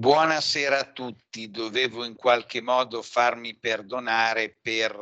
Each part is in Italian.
Buonasera a tutti, dovevo in qualche modo farmi perdonare per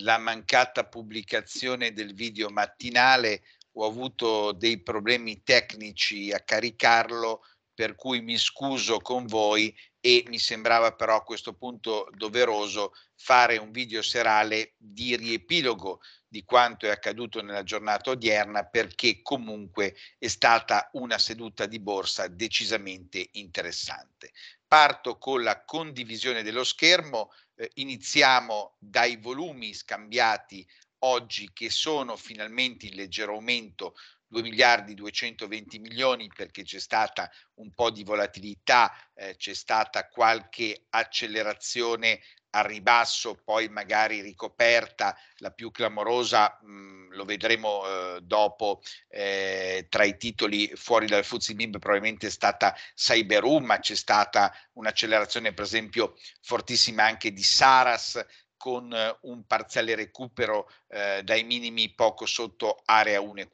la mancata pubblicazione del video mattinale, ho avuto dei problemi tecnici a caricarlo, per cui mi scuso con voi e mi sembrava però a questo punto doveroso fare un video serale di riepilogo di quanto è accaduto nella giornata odierna perché comunque è stata una seduta di borsa decisamente interessante. Parto con la condivisione dello schermo, eh, iniziamo dai volumi scambiati oggi che sono finalmente in leggero aumento 2 miliardi 220 milioni perché c'è stata un po' di volatilità, eh, c'è stata qualche accelerazione a ribasso, poi magari ricoperta, la più clamorosa, mh, mm, lo vedremo eh, dopo, eh, tra i titoli fuori dal Fuzzi Bib probabilmente è stata Cyberum, ma c'è stata un'accelerazione per esempio fortissima anche di Saras, con eh, un parziale recupero eh, dai minimi poco sotto area 1,40.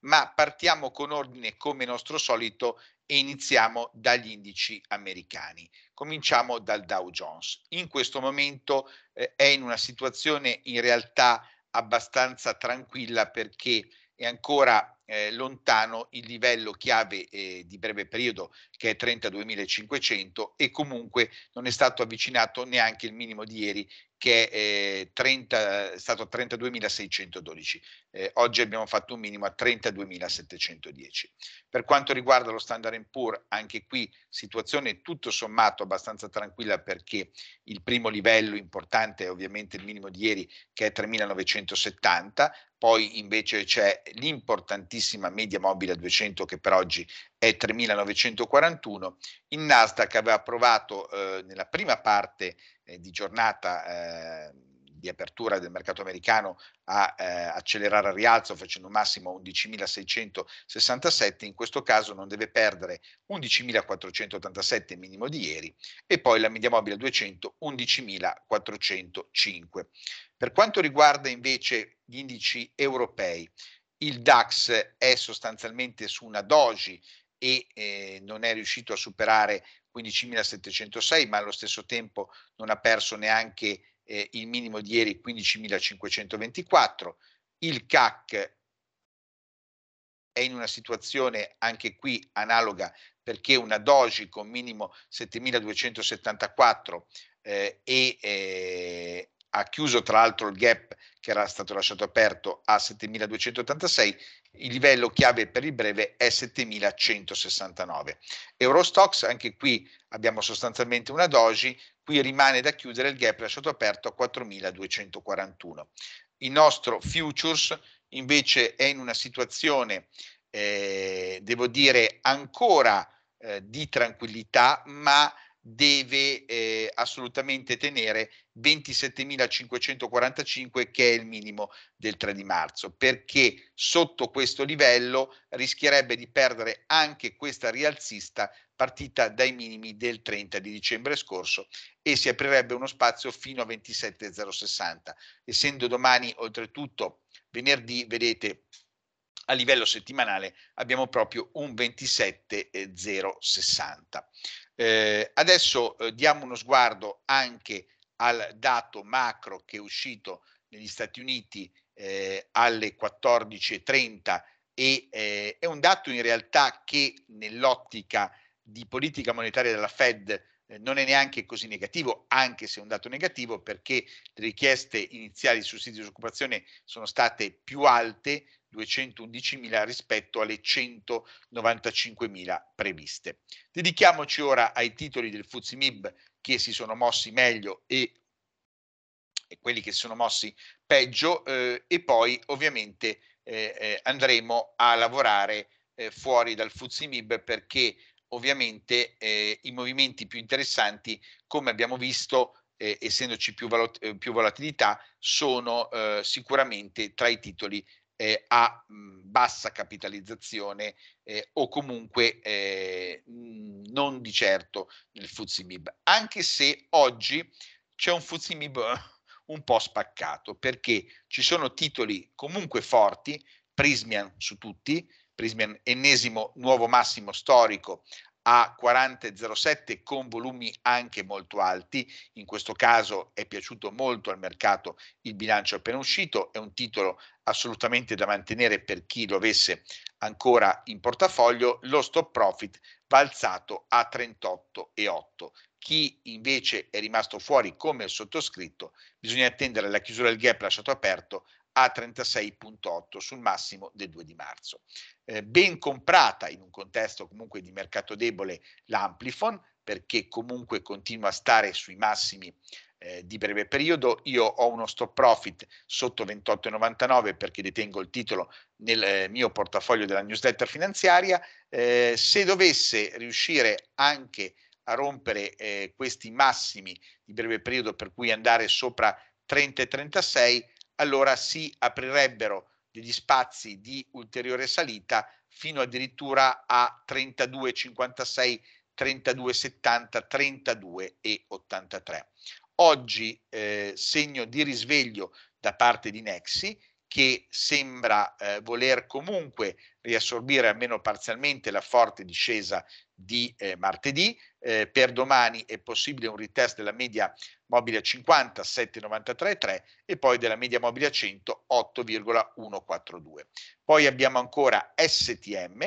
Ma partiamo con ordine come nostro solito e iniziamo dagli indici americani. Cominciamo dal Dow Jones. In questo momento eh, è in una situazione in realtà abbastanza tranquilla perché è ancora eh, lontano il livello chiave eh, di breve periodo che è 32.500 e comunque non è stato avvicinato neanche il minimo di ieri che è, 30, eh, è stato a 32.612. Eh, oggi abbiamo fatto un minimo a 32.710. Per quanto riguarda lo Standard Poor's, anche qui situazione tutto sommato abbastanza tranquilla perché il primo livello importante è ovviamente il minimo di ieri che è 3.970, poi invece c'è l'importantissima media mobile a 200 che per oggi è 3.941. Il Nasdaq aveva provato eh, nella prima parte eh, di giornata eh, di apertura del mercato americano a eh, accelerare al rialzo facendo un massimo 11.667, in questo caso non deve perdere 11.487 minimo di ieri e poi la media mobile a 200 11.405. Per quanto riguarda invece gli indici europei, il DAX è sostanzialmente su una doji e eh, non è riuscito a superare 15.706, ma allo stesso tempo non ha perso neanche eh, il minimo di ieri 15.524. Il CAC è in una situazione anche qui analoga perché una doji con minimo 7.274 eh, e eh, ha chiuso tra l'altro il gap che era stato lasciato aperto a 7.286, il livello chiave per il breve è 7.169. Eurostox, anche qui abbiamo sostanzialmente una doji, qui rimane da chiudere il gap lasciato aperto a 4.241. Il nostro futures invece è in una situazione, eh, devo dire, ancora eh, di tranquillità, ma deve eh, assolutamente tenere 27.545 che è il minimo del 3 di marzo perché sotto questo livello rischierebbe di perdere anche questa rialzista partita dai minimi del 30 di dicembre scorso e si aprirebbe uno spazio fino a 27.060 essendo domani oltretutto venerdì vedete a livello settimanale abbiamo proprio un 27.060 eh, adesso eh, diamo uno sguardo anche al dato macro che è uscito negli Stati Uniti eh, alle 14.30 e eh, è un dato in realtà che nell'ottica di politica monetaria della Fed eh, non è neanche così negativo, anche se è un dato negativo perché le richieste iniziali di sussidi di disoccupazione sono state più alte 211.000 rispetto alle 195.000 previste. Dedichiamoci ora ai titoli del FUZIMIB che si sono mossi meglio e, e quelli che si sono mossi peggio eh, e poi ovviamente eh, eh, andremo a lavorare eh, fuori dal FUZIMIB perché ovviamente eh, i movimenti più interessanti come abbiamo visto eh, essendoci più, volatilità, sono eh, sicuramente tra i titoli eh, a mh, mhmm, bassa capitalizzazione eh, o comunque eh, mh, non di certo nel FUZIMIB, anche se oggi c'è un FUZIMIB eh, un po' spaccato perché ci sono titoli comunque forti, Prismian su tutti, Prismian ennesimo nuovo massimo storico a 40,07 con volumi anche molto alti, in questo caso è piaciuto molto al mercato il bilancio appena uscito, è un titolo assolutamente da mantenere per chi lo avesse ancora in portafoglio, lo stop profit va alzato a 38,8. Chi invece è rimasto fuori come il sottoscritto, bisogna attendere la chiusura del gap lasciato aperto a 36.8 sul massimo del 2 di marzo. Eh, ben comprata in un contesto comunque di mercato debole l'Amplifon perché comunque continua a stare sui massimi eh, di breve periodo. Io ho uno stop profit sotto 28,99 perché detengo il titolo nel eh, mio portafoglio della newsletter finanziaria. Eh, se dovesse riuscire anche a rompere eh, questi massimi di breve periodo per cui andare sopra 30 e 36 allora si aprirebbero degli spazi di ulteriore salita fino addirittura a 32,56, 32,70, 32 e 83. Oggi eh, segno di risveglio da parte di Nexi che sembra eh, voler comunque riassorbire almeno parzialmente la forte discesa di eh, martedì. Eh, per domani è possibile un retest della media mobile a 50, 7,93,3 e poi della media mobile a 100, 8,142. Poi abbiamo ancora STM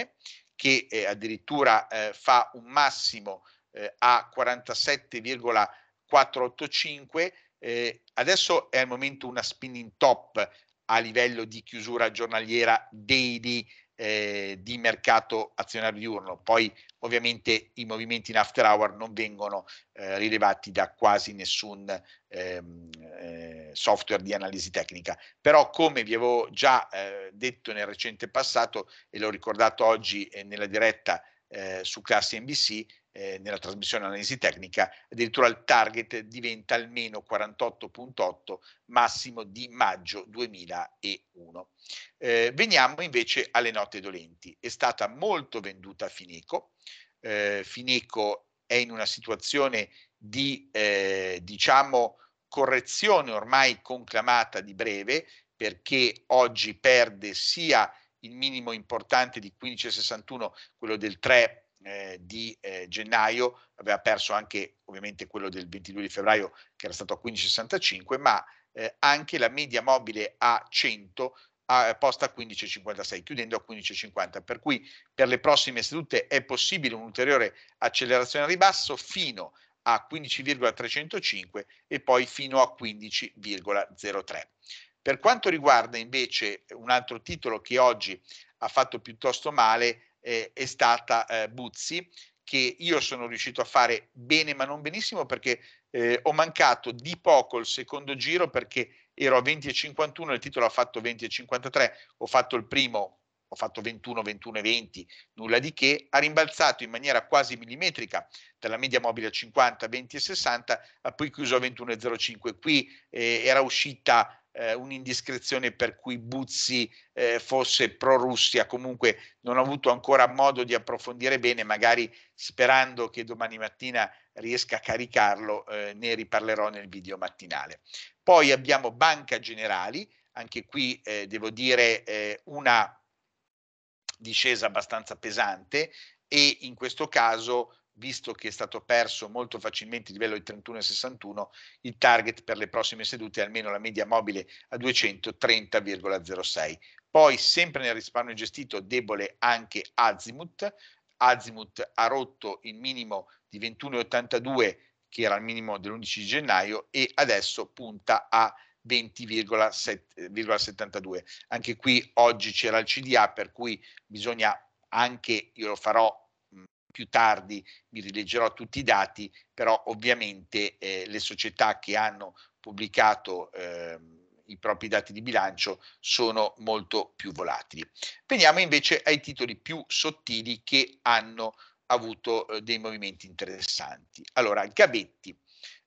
che eh, addirittura eh, fa un massimo eh, a 47,485. Eh, adesso è al momento una spinning top a livello di chiusura giornaliera daily eh, di mercato azionario diurno. Poi ovviamente i movimenti in after hour non vengono eh, rilevati da quasi nessun ehm, eh, software di analisi tecnica. Però come vi avevo già eh, detto nel recente passato e l'ho ricordato oggi eh, nella diretta eh, su Classe NBC, eh, nella trasmissione analisi tecnica, addirittura il target diventa almeno 48.8 massimo di maggio 2001. Eh, veniamo invece alle note dolenti. È stata molto venduta Fineco. Eh, Fineco è in una situazione di eh, diciamo correzione ormai conclamata di breve perché oggi perde sia il minimo importante di 15,61, quello del 3 eh, di eh, gennaio, aveva perso anche ovviamente quello del 22 di febbraio che era stato a 15,65, ma eh, anche la media mobile a 100 a, posta a 15,56, chiudendo a 15,50. Per cui per le prossime sedute è possibile un'ulteriore accelerazione a ribasso fino a 15,305 e poi fino a 15,03. Per quanto riguarda invece un altro titolo che oggi ha fatto piuttosto male, eh, è stata eh, Buzzi, che io sono riuscito a fare bene ma non benissimo perché eh, ho mancato di poco il secondo giro perché ero a 20,51, il titolo ha fatto 20,53, ho fatto il primo, ho fatto 21, 21 e 20, nulla di che, ha rimbalzato in maniera quasi millimetrica dalla media mobile a 50, 20 e 60, ha poi chiuso a 21,05. Qui eh, era uscita eh, un'indiscrezione per cui Buzzi eh, fosse pro-Russia, comunque non ho avuto ancora modo di approfondire bene, magari sperando che domani mattina riesca a caricarlo, eh, ne riparlerò nel video mattinale. Poi abbiamo Banca Generali, anche qui eh, devo dire eh, una discesa abbastanza pesante e in questo caso visto che è stato perso molto facilmente il livello di 31 e 61, il target per le prossime sedute è almeno la media mobile a 230,06. Poi sempre nel risparmio gestito debole anche Azimut, Azimut ha rotto il minimo di 21,82 che era il minimo dell'11 gennaio e adesso punta a 20,72. Anche qui oggi c'era il CDA per cui bisogna anche, io lo farò più tardi vi rileggerò tutti i dati, però ovviamente eh, le società che hanno pubblicato eh, i propri dati di bilancio sono molto più volatili. Veniamo invece ai titoli più sottili che hanno avuto eh, dei movimenti interessanti. Allora, Gabetti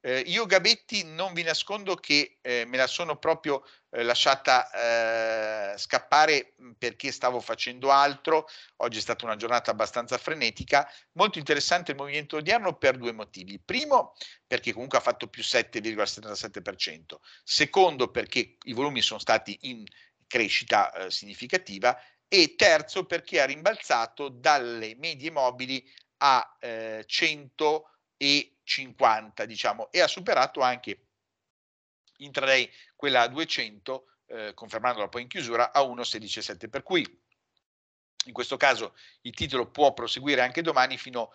eh, io Gabetti non vi nascondo che eh, me la sono proprio eh, lasciata eh, scappare mm, perché stavo facendo altro, oggi è stata una giornata abbastanza frenetica, molto interessante il movimento odierno per due motivi, primo perché comunque ha fatto più 7,77%, secondo perché i volumi sono stati in crescita eh, significativa e terzo perché ha rimbalzato dalle medie mobili a 100 eh, e 50, diciamo, e ha superato anche intraday quella a 200, eh, confermandola poi in chiusura a 1,167. Per cui in questo caso il titolo può proseguire anche domani fino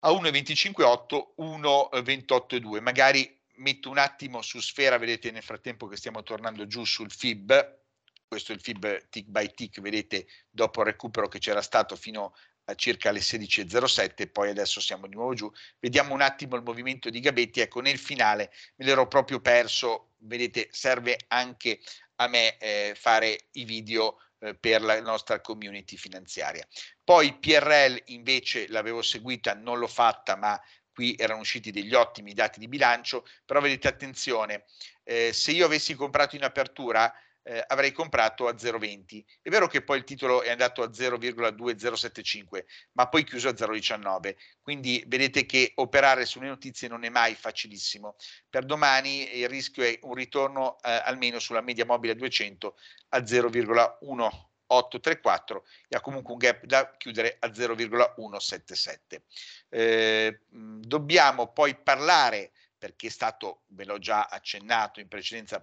a 1,258, 1,282. Magari metto un attimo su sfera, vedete nel frattempo che stiamo tornando giù sul FIB, questo è il FIB tick by tick, vedete dopo il recupero che c'era stato fino circa le 16.07 poi adesso siamo di nuovo giù. Vediamo un attimo il movimento di Gabetti, ecco nel finale me l'ero proprio perso, vedete serve anche a me eh, fare i video eh, per la nostra community finanziaria. Poi PRL invece l'avevo seguita, non l'ho fatta, ma qui erano usciti degli ottimi dati di bilancio, però vedete attenzione, eh, se io avessi comprato in apertura eh, avrei comprato a 0,20. È vero che poi il titolo è andato a 0,2075, ma poi chiuso a 0,19. Quindi vedete che operare sulle notizie non è mai facilissimo. Per domani il rischio è un ritorno eh, almeno sulla media mobile a 200 a 0,1. 834 e ha comunque un gap da chiudere a 0,177. Eh, dobbiamo poi parlare, perché è stato, ve l'ho già accennato in precedenza,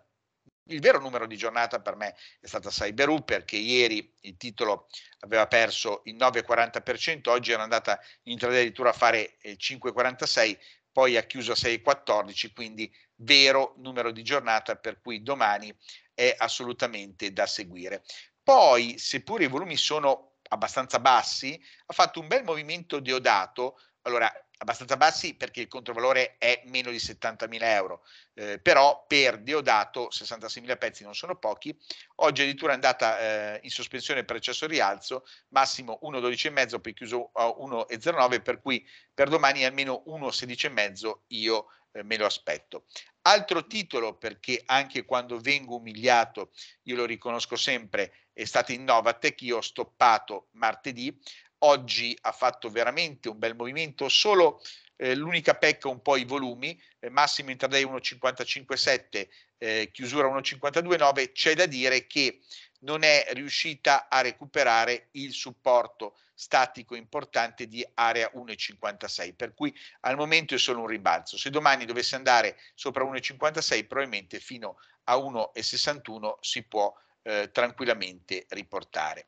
il vero numero di giornata per me è stata Cyberu perché ieri il titolo aveva perso il 9,40%, oggi era andata in intraday addirittura a fare eh, il 5,46%, poi ha chiuso a 6,14%, quindi vero numero di giornata per cui domani è assolutamente da seguire. Poi, seppure i volumi sono abbastanza bassi, ha fatto un bel movimento deodato. Allora, abbastanza bassi perché il controvalore è meno di 70.000 euro, eh, però per Deodato 66.000 pezzi non sono pochi, oggi addirittura è andata eh, in sospensione per eccesso rialzo, massimo 1,12,5, poi chiuso a 1,09, per cui per domani almeno 1,16,5 io eh, me lo aspetto. Altro titolo, perché anche quando vengo umiliato, io lo riconosco sempre, è stato Innovatec, io ho stoppato martedì, oggi ha fatto veramente un bel movimento, solo eh, l'unica pecca un po' i volumi, eh, massimo intraday 1,55,7, eh, chiusura 1,52,9, c'è da dire che non è riuscita a recuperare il supporto statico importante di area 1,56, per cui al momento è solo un rimbalzo. Se domani dovesse andare sopra 1,56, probabilmente fino a 1,61 si può eh, tranquillamente riportare.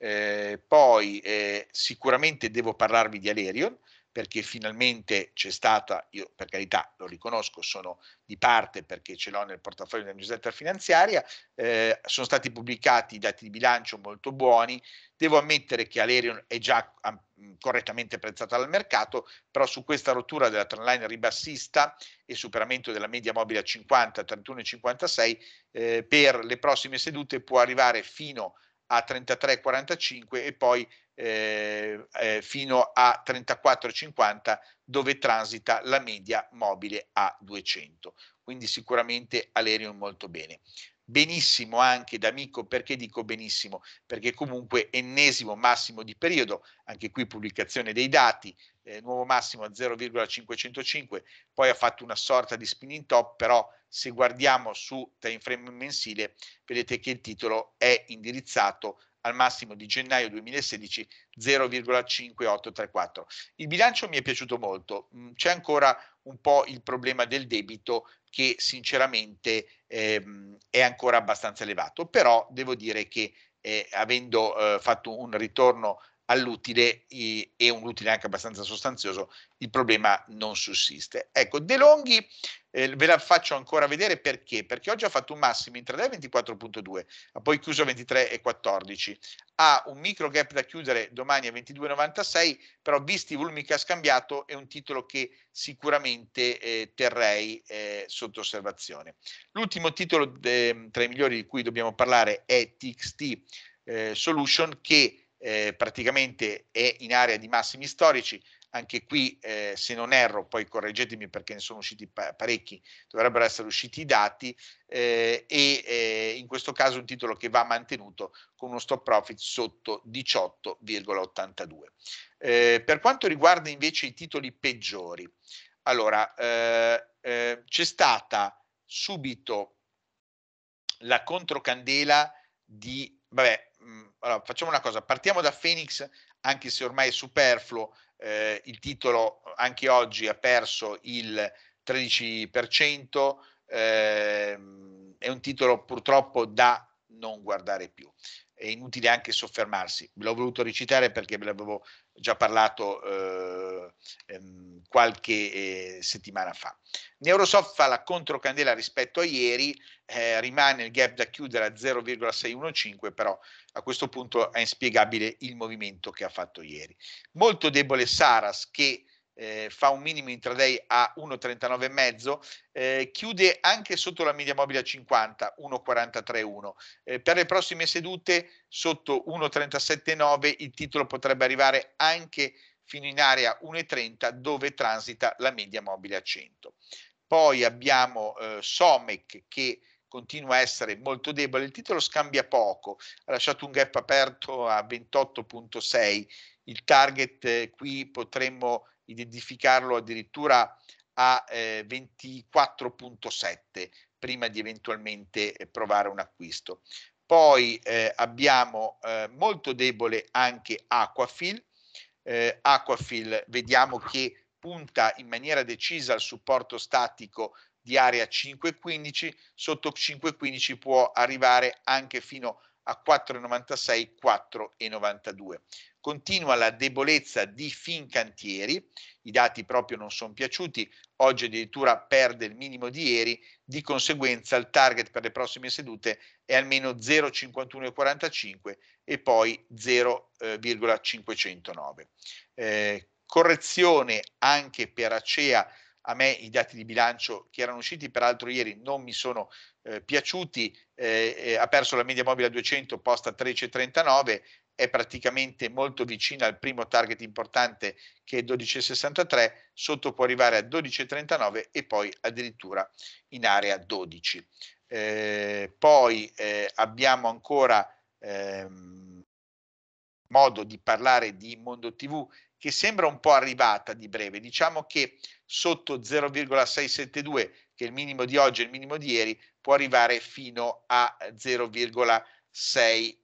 Eh, poi eh, sicuramente devo parlarvi di Alerion perché finalmente c'è stata, io per carità lo riconosco, sono di parte perché ce l'ho nel portafoglio della newsletter finanziaria, eh, sono stati pubblicati i dati di bilancio molto buoni, devo ammettere che Alerion è già um, correttamente prezzata dal mercato, però su questa rottura della trendline ribassista e superamento della media mobile a 50, 31 e 56, eh, per le prossime sedute può arrivare fino a a 33,45 e poi eh, eh, fino a 34,50 dove transita la media mobile a 200. Quindi sicuramente Alerium molto bene benissimo anche d'amico, perché dico benissimo? Perché comunque ennesimo massimo di periodo, anche qui pubblicazione dei dati, eh, nuovo massimo a 0,505, poi ha fatto una sorta di spinning top, però se guardiamo su time frame mensile vedete che il titolo è indirizzato al massimo di gennaio 2016 0,5834. Il bilancio mi è piaciuto molto, mm, c'è ancora un po' il problema del debito che sinceramente ehm, è ancora abbastanza elevato, però devo dire che eh, avendo eh, fatto un ritorno all'utile eh, e un utile anche abbastanza sostanzioso, il problema non sussiste. Ecco, De Longhi eh, ve la faccio ancora vedere perché? Perché oggi ha fatto un massimo intraday 24.2, ha poi chiuso a 23.14, ha un micro gap da chiudere domani a 22.96, però visti i volumi che ha scambiato è un titolo che sicuramente eh, terrei eh, sotto osservazione. L'ultimo titolo de, ehm, tra i migliori di cui dobbiamo parlare è TXT eh, Solution che eh, praticamente è in area di massimi storici, anche qui eh, se non erro, poi correggetemi perché ne sono usciti pa- parecchi, dovrebbero essere usciti i dati eh, e eh, in questo caso un titolo che va mantenuto con uno stop profit sotto 18,82. Eh, per quanto riguarda invece i titoli peggiori, allora eh, eh, c'è stata subito la controcandela di, vabbè, mh, allora, facciamo una cosa, partiamo da Phoenix anche se ormai è superfluo eh, il titolo anche oggi ha perso il 13%, eh, è un titolo purtroppo da non guardare più è inutile anche soffermarsi. L'ho voluto recitare perché ve l'avevo già parlato eh, ehm, qualche eh, settimana fa. Neurosoft fa la controcandela rispetto a ieri, eh, rimane il gap da chiudere a 0,615, però a questo punto è inspiegabile il movimento che ha fatto ieri. Molto debole Saras che eh, fa un minimo intraday a 1,39,5, eh, chiude anche sotto la media mobile a 50, 1,43,1. Eh, per le prossime sedute sotto 1,37,9 il titolo potrebbe arrivare anche fino in area 1,30 dove transita la media mobile a 100. Poi abbiamo eh, Somec che continua a essere molto debole, il titolo scambia poco, ha lasciato un gap aperto a 28.6, il target eh, qui potremmo identificarlo addirittura a eh, 24.7 prima di eventualmente eh, provare un acquisto. Poi eh, abbiamo eh, molto debole anche Aquafil. Eh, Aquafil vediamo che punta in maniera decisa al supporto statico di area 5.15, sotto 5.15 può arrivare anche fino a 4,96, 4,92. Continua la debolezza di Fincantieri, i dati proprio non sono piaciuti, oggi addirittura perde il minimo di ieri, di conseguenza il target per le prossime sedute è almeno 0,5145 e poi 0,509. Eh, correzione anche per Acea a me i dati di bilancio che erano usciti peraltro ieri non mi sono eh, piaciuti, eh, eh, ha perso la media mobile a 200, posta a 13,39, è praticamente molto vicina al primo target importante che è 12,63, sotto può arrivare a 12,39 e poi addirittura in area 12. Eh, poi eh, abbiamo ancora... Ehm, modo di parlare di Mondo TV che sembra un po' arrivata di breve, diciamo che sotto 0,672, che è il minimo di oggi e il minimo di ieri, può arrivare fino a 0,613.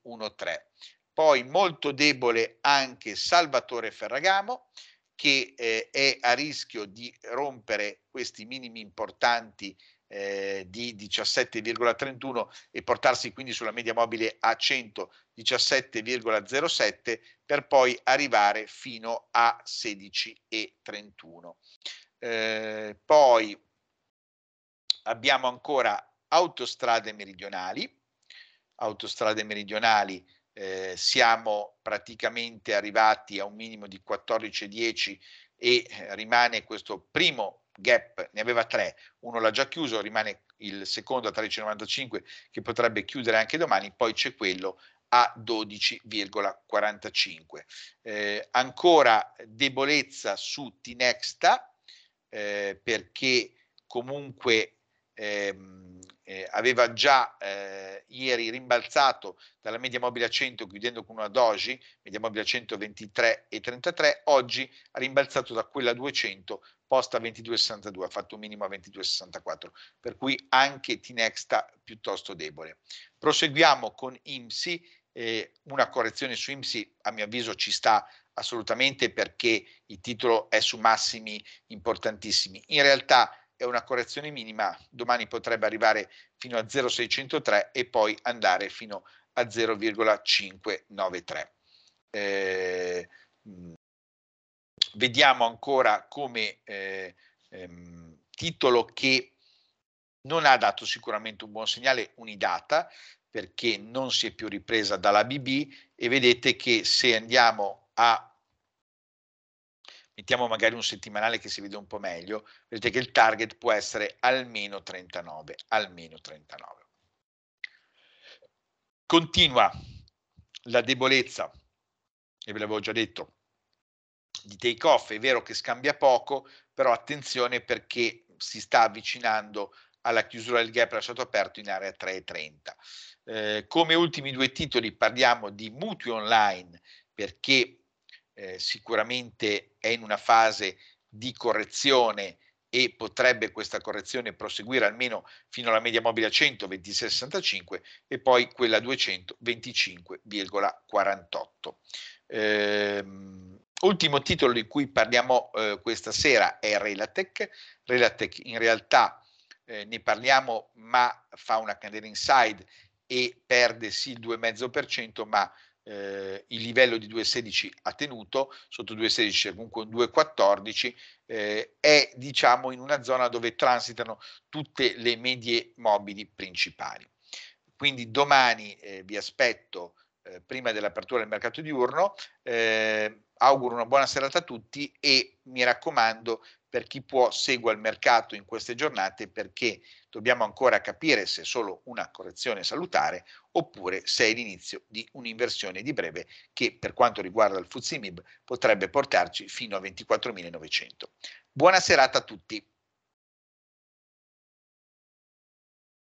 Poi molto debole anche Salvatore Ferragamo, che eh, è a rischio di rompere questi minimi importanti eh, di 17,31 e portarsi quindi sulla media mobile a 117,07 per poi arrivare fino a 16,31. Eh, poi abbiamo ancora autostrade meridionali, autostrade meridionali eh, siamo praticamente arrivati a un minimo di 14,10 e rimane questo primo gap ne aveva tre, uno l'ha già chiuso, rimane il secondo a 13,95 che potrebbe chiudere anche domani, poi c'è quello a 12,45. Eh, ancora debolezza su Tinexta eh, perché comunque ehm, eh, aveva già eh, ieri rimbalzato dalla media mobile a 100 chiudendo con una doji, media mobile a 123 e 33, oggi ha rimbalzato da quella a 200 posta a 22,62, ha fatto un minimo a 22,64, per cui anche Tinex sta piuttosto debole. Proseguiamo con IMSI, eh, una correzione su IMSI a mio avviso ci sta assolutamente perché il titolo è su massimi importantissimi. In realtà è una correzione minima, domani potrebbe arrivare fino a 0,603 e poi andare fino a 0,593. Eh, mm, vediamo ancora come eh, ehm, titolo che non ha dato sicuramente un buon segnale Unidata perché non si è più ripresa dalla BB e vedete che se andiamo a mettiamo magari un settimanale che si vede un po' meglio, vedete che il target può essere almeno 39, almeno 39. Continua la debolezza, e ve l'avevo già detto, di take off, è vero che scambia poco, però attenzione perché si sta avvicinando alla chiusura del gap lasciato aperto in area 3.30. Eh, come ultimi due titoli parliamo di mutui online perché eh, sicuramente è in una fase di correzione e potrebbe questa correzione proseguire almeno fino alla media mobile a 126,65 e poi quella a 225,48. Ehm, ultimo titolo di cui parliamo eh, questa sera è Relatec. Relatec in realtà eh, ne parliamo ma fa una candela inside e perde sì il 2,5%, ma eh, il livello di 2,16 ha tenuto, sotto 2,16 comunque un 2,14, eh, è diciamo in una zona dove transitano tutte le medie mobili principali. Quindi domani eh, vi aspetto eh, prima dell'apertura del mercato diurno, eh, auguro una buona serata a tutti e mi raccomando per chi può segue il mercato in queste giornate perché dobbiamo ancora capire se è solo una correzione salutare oppure se è l'inizio di un'inversione di breve che per quanto riguarda il Fuzimib potrebbe portarci fino a 24.900. Buona serata a tutti.